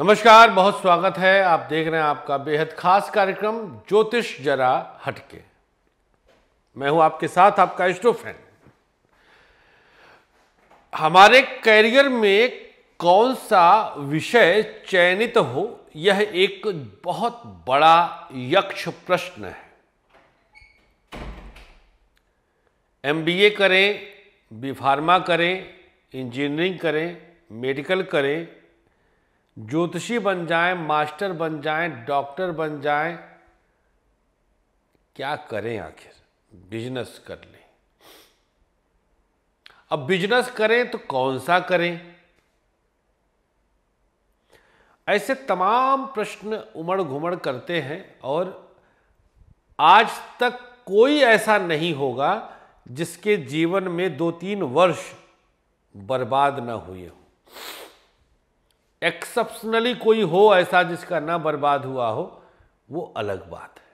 नमस्कार बहुत स्वागत है आप देख रहे हैं आपका बेहद खास कार्यक्रम ज्योतिष जरा हटके मैं हूं आपके साथ आपका इष्टो फ्रेंड हमारे कैरियर में कौन सा विषय चयनित हो यह एक बहुत बड़ा यक्ष प्रश्न है एमबीए करें बी फार्मा करें इंजीनियरिंग करें मेडिकल करें ज्योतिषी बन जाएं मास्टर बन जाएं डॉक्टर बन जाएं क्या करें आखिर बिजनेस कर लें अब बिजनेस करें तो कौन सा करें ऐसे तमाम प्रश्न उमड़ घुमड़ करते हैं और आज तक कोई ऐसा नहीं होगा जिसके जीवन में दो तीन वर्ष बर्बाद न हुए हों एक्सेप्शनली कोई हो ऐसा जिसका ना बर्बाद हुआ हो वो अलग बात है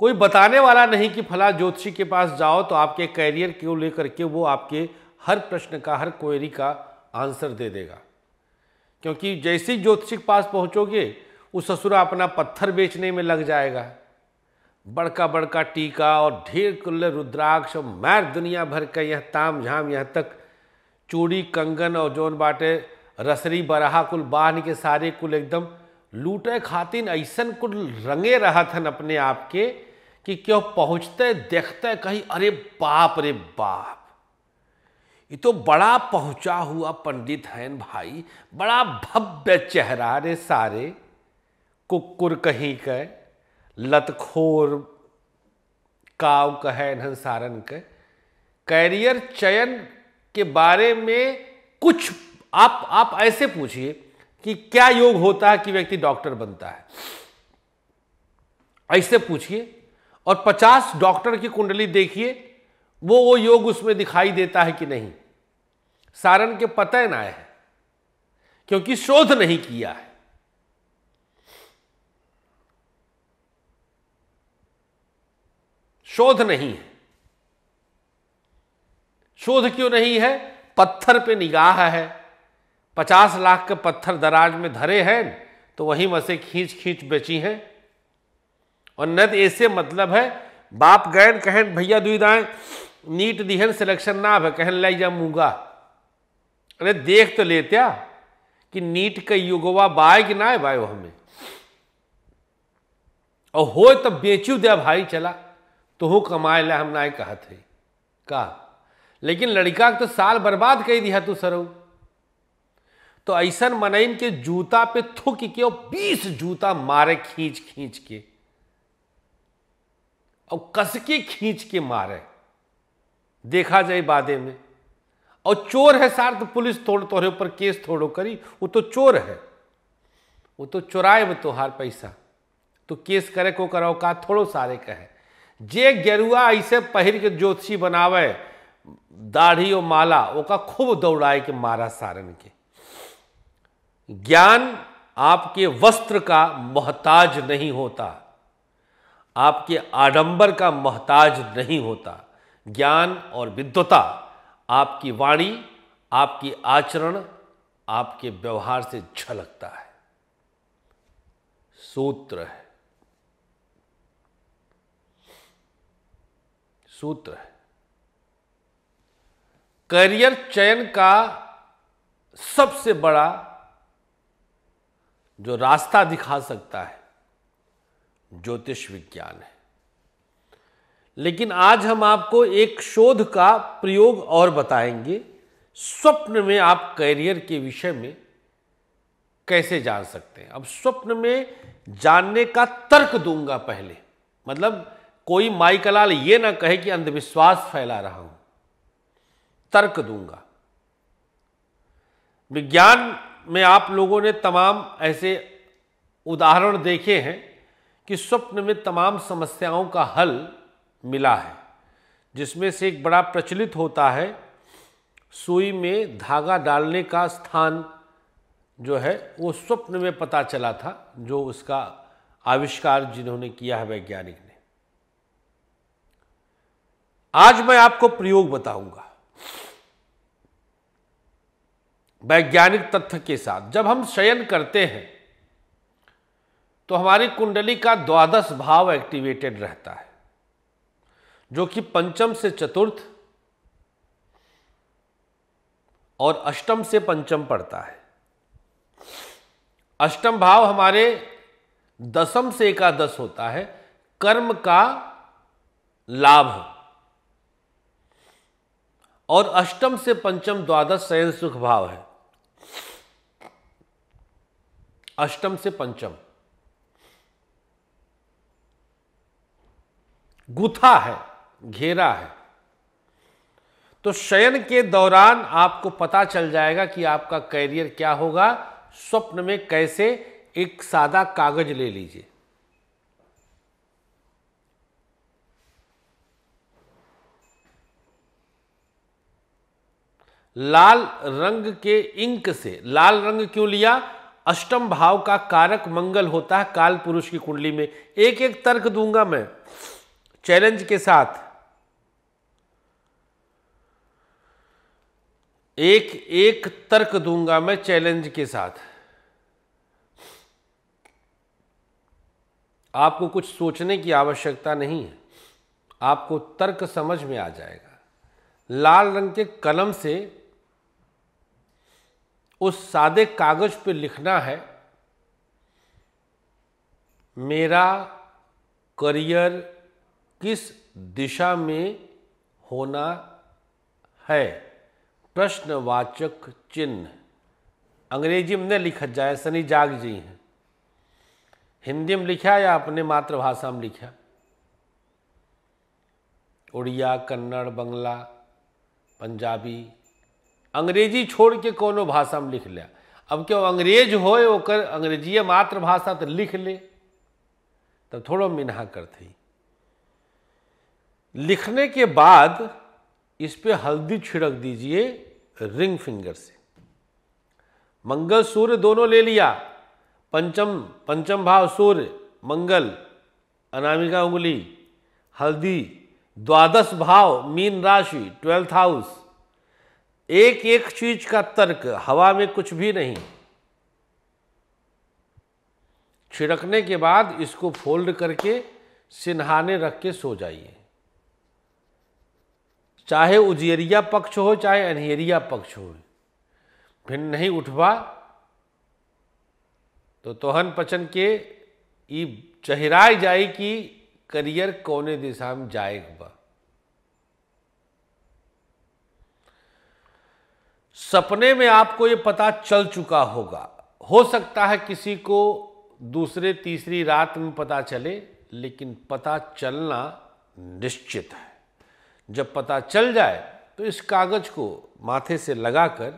कोई बताने वाला नहीं कि फला ज्योतिषी के पास जाओ तो आपके कैरियर को लेकर के वो आपके हर प्रश्न का हर क्वेरी का आंसर दे देगा क्योंकि जैसे ही ज्योतिषी के पास पहुंचोगे वो ससुर अपना पत्थर बेचने में लग जाएगा बड़का बड़का टीका और ढेर कुल्ले रुद्राक्ष और मैर दुनिया भर का यह ताम झाम यहाँ तक चूड़ी कंगन और जोन बाटे रसरी बराहा कुल बाहन के सारे कुल एकदम लूटे खातिन ऐसन कुल रंगे रहा था अपने आप के कि क्यों पहुँचते देखते कहीं अरे बाप रे बाप ये तो बड़ा पहुंचा हुआ पंडित है भाई बड़ा भव्य चेहरा रे सारे कुकुर कहीं कह लतखोर काव कह का के कैरियर चयन के बारे में कुछ आप आप ऐसे पूछिए कि क्या योग होता है कि व्यक्ति डॉक्टर बनता है ऐसे पूछिए और 50 डॉक्टर की कुंडली देखिए वो वो योग उसमें दिखाई देता है कि नहीं सारण के पतन आए हैं क्योंकि शोध नहीं किया है शोध नहीं है शोध क्यों नहीं है पत्थर पे निगाह है पचास लाख के पत्थर दराज में धरे हैं तो वहीं मसे खींच खींच बेची हैं और नद ऐसे मतलब है बाप गैन कहन भैया दाए नीट दिहन सिलेक्शन ना भे कहन लाई जा मूंगा अरे देख तो लेते कि नीट का युगवा बाय कि ना है बायो हमें और हो तब तो बेचू दिया भाई चला तोहू कमाए ला हम नाय कहत है का लेकिन लड़का तो साल बर्बाद कर दिया तू सरऊ तो ऐसा मनइन के जूता पे थुक के और बीस जूता मारे खींच खींच के और कसके खींच के मारे देखा जाए बादे में और चोर है सार तो पुलिस तोड़ तोरे ऊपर केस थोड़ो करी वो तो चोर है वो तो चोराए वो पैसा तो केस करे को कराओ का थोड़ो सारे कहे जे गेरुआ ऐसे पहिर के ज्योतिषी बनावे दाढ़ी और माला ओका खूब दौड़ाए के मारा सारन के ज्ञान आपके वस्त्र का मोहताज नहीं होता आपके आडंबर का मोहताज नहीं होता ज्ञान और विद्वता आपकी वाणी आपकी आचरण आपके व्यवहार से झलकता है सूत्र है सूत्र है करियर चयन का सबसे बड़ा जो रास्ता दिखा सकता है ज्योतिष विज्ञान है लेकिन आज हम आपको एक शोध का प्रयोग और बताएंगे स्वप्न में आप करियर के विषय में कैसे जान सकते हैं अब स्वप्न में जानने का तर्क दूंगा पहले मतलब कोई माइकलाल ये ना कहे कि अंधविश्वास फैला रहा हूं तर्क दूंगा विज्ञान में आप लोगों ने तमाम ऐसे उदाहरण देखे हैं कि स्वप्न में तमाम समस्याओं का हल मिला है जिसमें से एक बड़ा प्रचलित होता है सुई में धागा डालने का स्थान जो है वो स्वप्न में पता चला था जो उसका आविष्कार जिन्होंने किया है वैज्ञानिक ने आज मैं आपको प्रयोग बताऊंगा वैज्ञानिक तथ्य के साथ जब हम शयन करते हैं तो हमारी कुंडली का द्वादश भाव एक्टिवेटेड रहता है जो कि पंचम से चतुर्थ और अष्टम से पंचम पड़ता है अष्टम भाव हमारे दसम से एकादश होता है कर्म का लाभ और अष्टम से पंचम द्वादश शयन सुख भाव है अष्टम से पंचम गुथा है घेरा है तो शयन के दौरान आपको पता चल जाएगा कि आपका कैरियर क्या होगा स्वप्न में कैसे एक सादा कागज ले लीजिए लाल रंग के इंक से लाल रंग क्यों लिया अष्टम भाव का कारक मंगल होता है काल पुरुष की कुंडली में एक एक तर्क दूंगा मैं चैलेंज के साथ एक एक तर्क दूंगा मैं चैलेंज के साथ आपको कुछ सोचने की आवश्यकता नहीं है आपको तर्क समझ में आ जाएगा लाल रंग के कलम से उस सादे कागज पे लिखना है मेरा करियर किस दिशा में होना है प्रश्नवाचक चिन्ह अंग्रेजी में नहीं लिखा जाए सनी जाग जी हैं हिंदी में लिखा या अपने मातृभाषा में लिखा उड़िया कन्नड़ बंगला पंजाबी अंग्रेजी छोड़ के कोनो भाषा में लिख लिया अब क्यों अंग्रेज हो ओकर मातृभाषा तो लिख ले तब तो थोड़ो मिनहा करते लिखने के बाद इस पर हल्दी छिड़क दीजिए रिंग फिंगर से मंगल सूर्य दोनों ले लिया पंचम पंचम भाव सूर्य मंगल अनामिका उंगली हल्दी द्वादश भाव मीन राशि ट्वेल्थ हाउस एक एक चीज का तर्क हवा में कुछ भी नहीं छिड़कने के बाद इसको फोल्ड करके सिन्हाने रख के सो जाइए चाहे उजियरिया पक्ष हो चाहे अनहेरिया पक्ष हो फिर नहीं उठवा तो तोहन पचन के ई चहराय जाए कि करियर कोने दिशा में जाएगा सपने में आपको ये पता चल चुका होगा हो सकता है किसी को दूसरे तीसरी रात में पता चले लेकिन पता चलना निश्चित है जब पता चल जाए तो इस कागज को माथे से लगाकर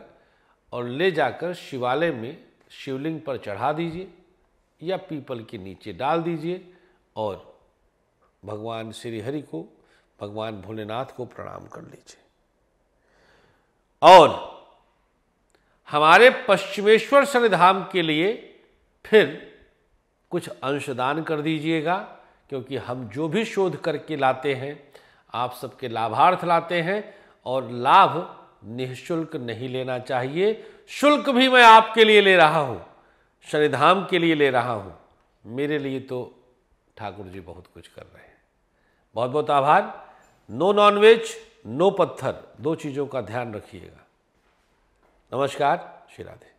और ले जाकर शिवालय में शिवलिंग पर चढ़ा दीजिए या पीपल के नीचे डाल दीजिए और भगवान श्रीहरि को भगवान भोलेनाथ को प्रणाम कर लीजिए और हमारे पश्चिमेश्वर सन्निधाम के लिए फिर कुछ अंशदान कर दीजिएगा क्योंकि हम जो भी शोध करके लाते हैं आप सबके लाभार्थ लाते हैं और लाभ निःशुल्क नहीं लेना चाहिए शुल्क भी मैं आपके लिए ले रहा हूँ शनिधाम के लिए ले रहा हूँ मेरे लिए तो ठाकुर जी बहुत कुछ कर रहे हैं बहुत बहुत आभार नो नॉनवेज नो पत्थर दो चीज़ों का ध्यान रखिएगा नमस्कार श्री राधे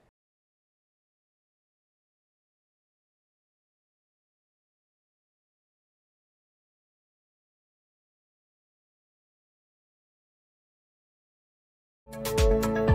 thank you